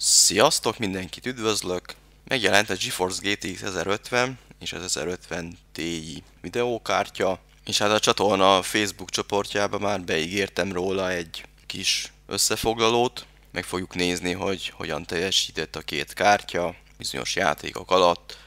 Sziasztok, mindenkit üdvözlök! Megjelent a GeForce GTX 1050 és az 1050 Ti videókártya, és hát a csatorna Facebook csoportjába már beígértem róla egy kis összefoglalót, meg fogjuk nézni, hogy hogyan teljesített a két kártya bizonyos játékok alatt.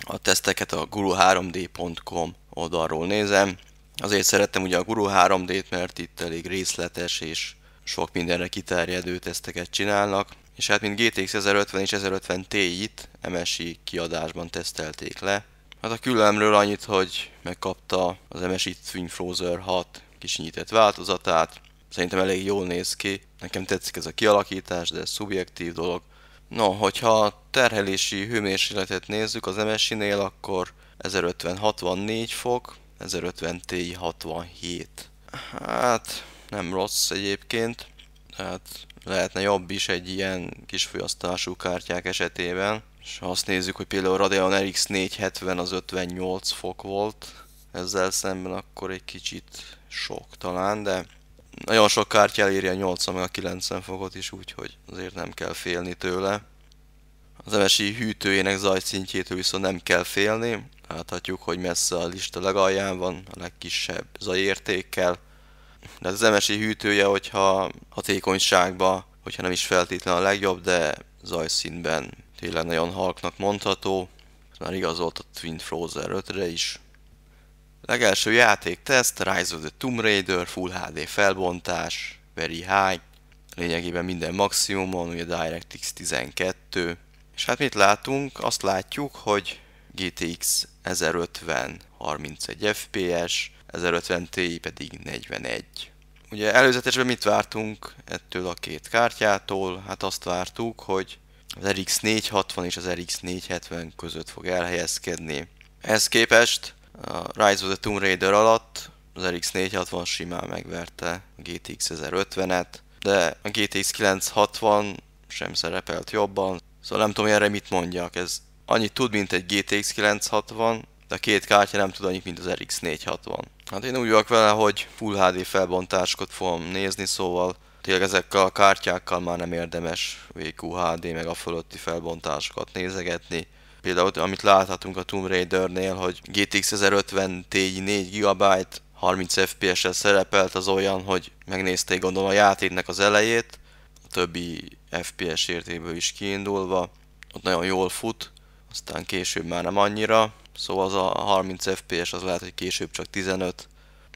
A teszteket a guru3d.com oldalról nézem. Azért szerettem ugye a Guru 3D-t, mert itt elég részletes és sok mindenre kiterjedő teszteket csinálnak, és hát mint GTX 1050 és 1050 Ti-t MSI kiadásban tesztelték le. Hát a különlemről annyit, hogy megkapta az MSI Twin Frozer 6 kisinyített változatát, szerintem elég jól néz ki, nekem tetszik ez a kialakítás, de ez szubjektív dolog. No, hogyha a terhelési hőmérsékletet nézzük az MSI-nél, akkor 1050-64 fok, 1050 Ti 67. Hát, nem rossz egyébként tehát lehetne jobb is egy ilyen kis fogyasztású kártyák esetében. És ha azt nézzük, hogy például Radeon RX 470 az 58 fok volt, ezzel szemben akkor egy kicsit sok talán, de nagyon sok kártya elírja a 80 meg a 90 fokot is, úgyhogy azért nem kell félni tőle. Az MSI hűtőjének zajszintjétől viszont nem kell félni, láthatjuk, hogy messze a lista legalján van, a legkisebb zajértékkel, de az MSI hűtője, hogyha hatékonyságban, hogyha nem is feltétlenül a legjobb, de zajszínben tényleg nagyon halknak mondható. Ez már igazolt a Twin Frozer 5-re is. Legelső játék teszt, Rise of the Tomb Raider, Full HD felbontás, Very High, lényegében minden maximumon, ugye DirectX 12, és hát mit látunk? Azt látjuk, hogy GTX 1050 31 FPS, 1050 Ti pedig 41. Ugye előzetesben mit vártunk ettől a két kártyától? Hát azt vártuk, hogy az RX 460 és az RX 470 között fog elhelyezkedni. Ehhez képest a Rise of the Tomb Raider alatt az RX 460 simán megverte a GTX 1050-et, de a GTX 960 sem szerepelt jobban, szóval nem tudom erre mit mondjak, ez annyit tud, mint egy GTX 960, de a két kártya nem tud annyit, mint az RX 460. Hát én úgy vagyok vele, hogy Full HD felbontáskot fogom nézni, szóval tényleg ezekkel a kártyákkal már nem érdemes VQHD meg a fölötti felbontásokat nézegetni. Például amit láthatunk a Tomb Raider-nél, hogy GTX 1050 Ti 4 GB 30 FPS-el szerepelt az olyan, hogy megnézték gondolom a játéknek az elejét, a többi FPS értéből is kiindulva, ott nagyon jól fut, aztán később már nem annyira, Szóval az a 30 FPS az lehet, hogy később csak 15.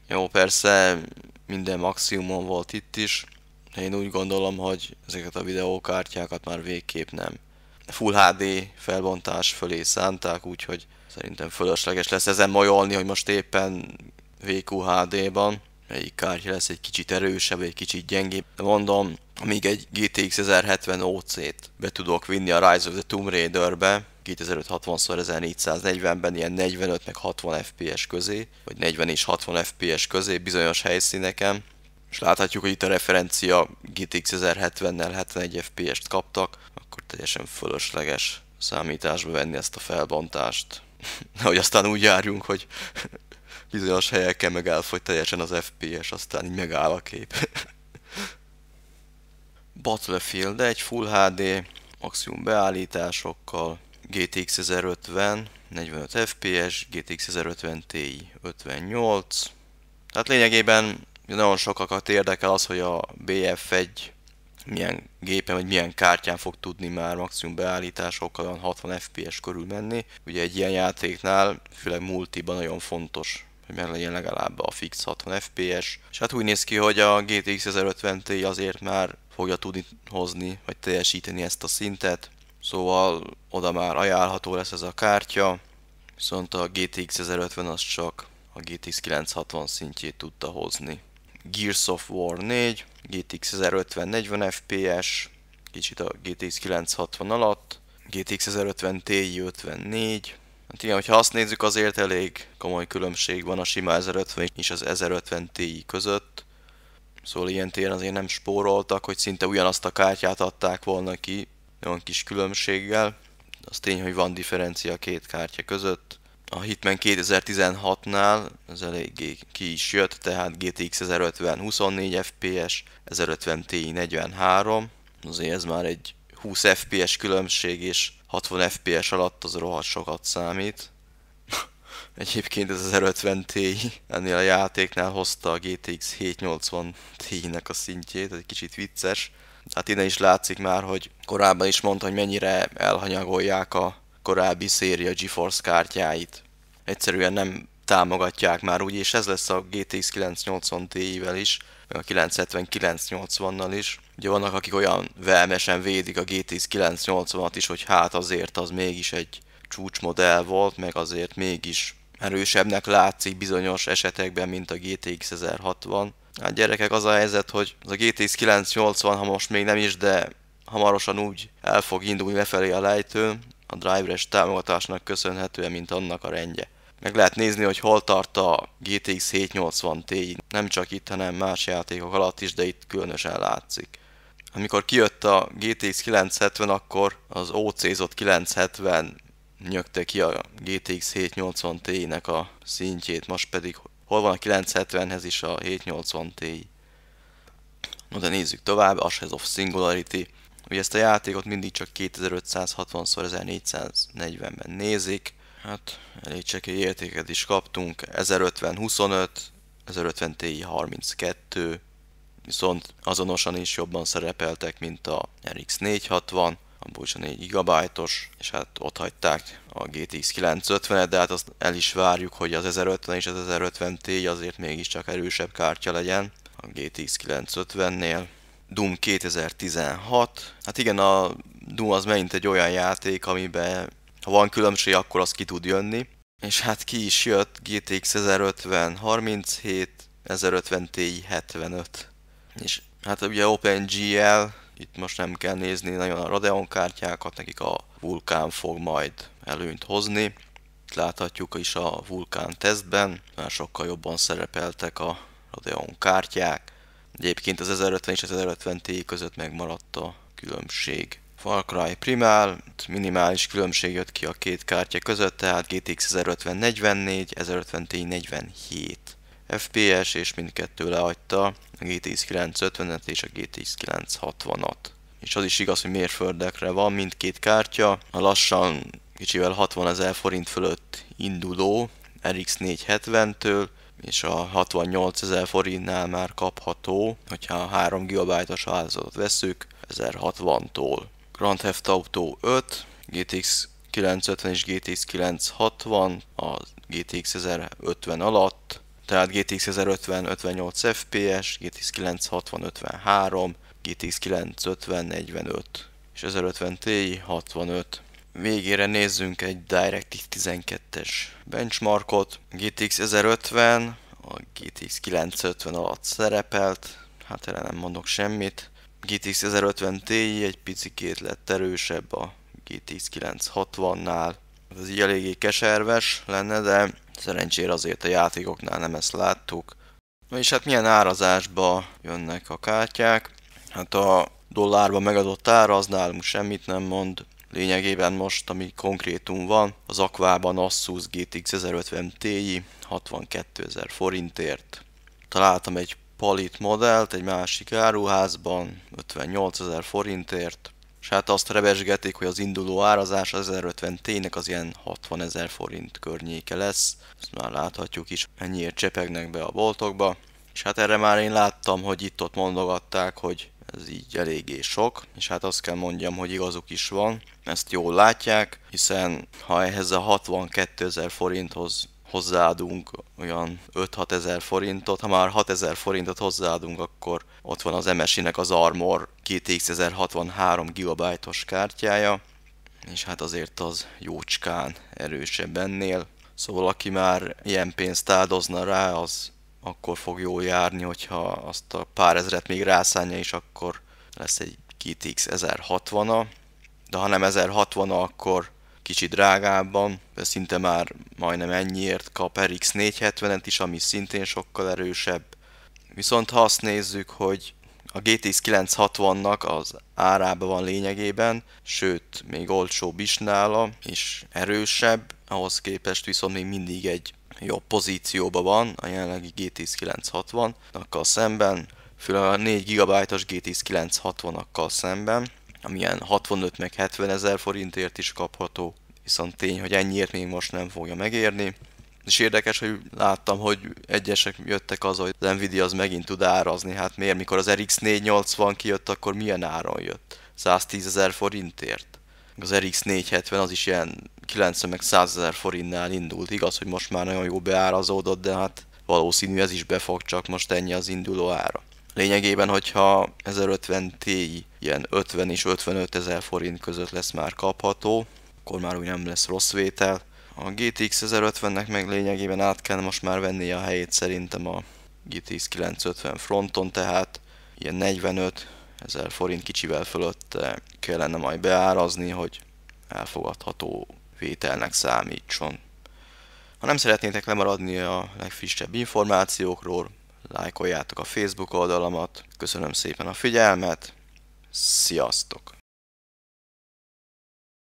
Jó, persze minden maximumon volt itt is, de én úgy gondolom, hogy ezeket a videókártyákat már végképp nem. Full HD felbontás fölé szánták, úgyhogy szerintem fölösleges lesz ezen majolni, hogy most éppen VQHD-ban melyik kártya lesz egy kicsit erősebb, egy kicsit gyengébb. Mondom, amíg egy GTX 1070 OC-t be tudok vinni a Rise of the Tomb Raider-be, 2560x1440-ben ilyen 45 meg 60 fps közé, vagy 40 és 60 fps közé bizonyos helyszíneken, és láthatjuk, hogy itt a referencia GTX 1070-nel 71 fps-t kaptak, akkor teljesen fölösleges számításba venni ezt a felbontást. Nehogy aztán úgy járjunk, hogy bizonyos helyeken meg elfogy teljesen az FPS, aztán így megáll a kép. Battlefield egy Full HD, maximum beállításokkal, GTX 1050, 45 FPS, GTX 1050 Ti 58. Tehát lényegében nagyon sokakat érdekel az, hogy a BF1 milyen gépen vagy milyen kártyán fog tudni már maximum beállításokkal 60 FPS körül menni. Ugye egy ilyen játéknál, főleg multiban nagyon fontos hogy meg legyen legalább a fix 60 fps. És hát úgy néz ki, hogy a GTX 1050 Ti azért már fogja tudni hozni, vagy teljesíteni ezt a szintet, szóval oda már ajánlható lesz ez a kártya, viszont a GTX 1050 az csak a GTX 960 szintjét tudta hozni. Gears of War 4, GTX 1050 40 fps, kicsit a GTX 960 alatt, GTX 1050 Ti 54, Hát igen, hogyha azt nézzük, azért elég komoly különbség van a sima 1050 és az 1050 Ti között. Szóval ilyen téren azért nem spóroltak, hogy szinte ugyanazt a kártyát adták volna ki, olyan kis különbséggel. Az tény, hogy van differencia a két kártya között. A Hitman 2016-nál ez eléggé ki is jött, tehát GTX 1050 24 FPS, 1050 Ti 43, azért ez már egy 20 FPS különbség, és 60 fps alatt az rohadt sokat számít. Egyébként ez 1050 Ti ennél a játéknál hozta a GTX 780 Ti-nek a szintjét, egy kicsit vicces. Hát innen is látszik már, hogy korábban is mondta, hogy mennyire elhanyagolják a korábbi széria GeForce kártyáit. Egyszerűen nem támogatják már úgy, és ez lesz a GTX 980 Ti-vel is, 979-80-nal is. Ugye vannak, akik olyan velmesen védik a gt 980-at is, hogy hát azért az mégis egy csúcsmodell volt, meg azért mégis erősebbnek látszik bizonyos esetekben, mint a GTX 1060. Hát gyerekek, az a helyzet, hogy az a GTX 980, ha most még nem is, de hamarosan úgy el fog indulni lefelé a lejtőn, a driveres támogatásnak köszönhetően, mint annak a rendje. Meg lehet nézni, hogy hol tart a GTX 780 Ti, nem csak itt, hanem más játékok alatt is, de itt különösen látszik. Amikor kijött a GTX 970, akkor az OC-zott 970 nyögte ki a GTX 780 Ti-nek a szintjét, most pedig hol van a 970-hez is a 780 Ti. No de nézzük tovább, Ashes of Singularity. Ugye ezt a játékot mindig csak 2560x1440-ben nézik, Hát elég csekély értéket is kaptunk, 1050-25, 1050 Ti 32, viszont azonosan is jobban szerepeltek, mint a RX 460, abból is a 4 gb és hát ott hagyták a GTX 950-et, de hát azt el is várjuk, hogy az 1050 és az 1050 t azért mégiscsak erősebb kártya legyen a GTX 950-nél. Doom 2016, hát igen, a Doom az megint egy olyan játék, amiben ha van különbség, akkor az ki tud jönni. És hát ki is jött GTX 1050 37, 1050 Ti 75. És hát ugye OpenGL, itt most nem kell nézni nagyon a Radeon kártyákat, nekik a Vulkán fog majd előnyt hozni. Itt láthatjuk is a Vulkán tesztben, már sokkal jobban szerepeltek a Radeon kártyák. Egyébként az 1050 és az 1050 Ti között megmaradt a különbség. Far Cry Primal, minimális különbség jött ki a két kártya között, tehát GTX 1050-44, 1050-47 FPS, és mindkettő lehagyta a GTX 950-et és a GTX 960-at. És az is igaz, hogy mérföldekre van mindkét kártya, a lassan kicsivel 60 ezer forint fölött induló RX 470-től, és a 68 ezer forintnál már kapható, hogyha 3 GB-os változatot veszük, 1060-tól. Grand Theft Auto 5, GTX 950 és GTX 960 a GTX 1050 alatt, tehát GTX 1050 58 FPS, GTX 960 53, GTX 950 45 és 1050 Ti 65. Végére nézzünk egy DirectX 12-es benchmarkot. GTX 1050 a GTX 950 alatt szerepelt, hát erre nem mondok semmit. GTX 1050 Ti egy picit lett erősebb a GTX 960-nál. Ez így eléggé keserves lenne, de szerencsére azért a játékoknál nem ezt láttuk. Na és hát milyen árazásba jönnek a kártyák? Hát a dollárban megadott ára az nálunk semmit nem mond. Lényegében most, ami konkrétum van, az Aquában Asus GTX 1050 Ti 62.000 forintért. Találtam egy Palit modellt egy másik áruházban 58 ezer forintért, és hát azt rebesgetik, hogy az induló árazás 1050 tének az ilyen 60 ezer forint környéke lesz. Ezt már láthatjuk is, mennyiért csepegnek be a boltokba. És hát erre már én láttam, hogy itt-ott mondogatták, hogy ez így eléggé sok, és hát azt kell mondjam, hogy igazuk is van, ezt jól látják, hiszen ha ehhez a 62 ezer forinthoz hozzáadunk olyan 5-6 ezer forintot, ha már 6 ezer forintot hozzáadunk, akkor ott van az MSI-nek az Armor 2063 GB-os kártyája, és hát azért az jócskán erősebb ennél. Szóval aki már ilyen pénzt áldozna rá, az akkor fog jól járni, hogyha azt a pár ezeret még rászánja, és akkor lesz egy GTX 1060-a. De ha nem 1060-a, akkor kicsit drágábban, de szinte már majdnem ennyiért kap RX 470-et is, ami szintén sokkal erősebb. Viszont ha azt nézzük, hogy a GTX 960-nak az árában van lényegében, sőt, még olcsóbb is nála, és erősebb, ahhoz képest viszont még mindig egy jobb pozícióban van a jelenlegi GTX 960-nakkal szemben, főleg a 4 GB-os GTX 960-nakkal szemben amilyen 65 meg 70 ezer forintért is kapható. Viszont tény, hogy ennyiért még most nem fogja megérni. És érdekes, hogy láttam, hogy egyesek jöttek az, hogy az Nvidia az megint tud árazni. Hát miért, mikor az RX 480 kijött, akkor milyen áron jött? 110 ezer forintért. Az RX 470 az is ilyen 90 meg 100 ezer forintnál indult. Igaz, hogy most már nagyon jó beárazódott, de hát valószínű ez is befog, csak most ennyi az induló ára. Lényegében, hogyha 1050 Ti ilyen 50 és 55 ezer forint között lesz már kapható, akkor már úgy nem lesz rossz vétel. A GTX 1050-nek meg lényegében át kell most már venni a helyét szerintem a GTX 950 fronton, tehát ilyen 45 ezer forint kicsivel fölött kellene majd beárazni, hogy elfogadható vételnek számítson. Ha nem szeretnétek lemaradni a legfrissebb információkról, lájkoljátok a Facebook oldalamat. Köszönöm szépen a figyelmet, sziasztok!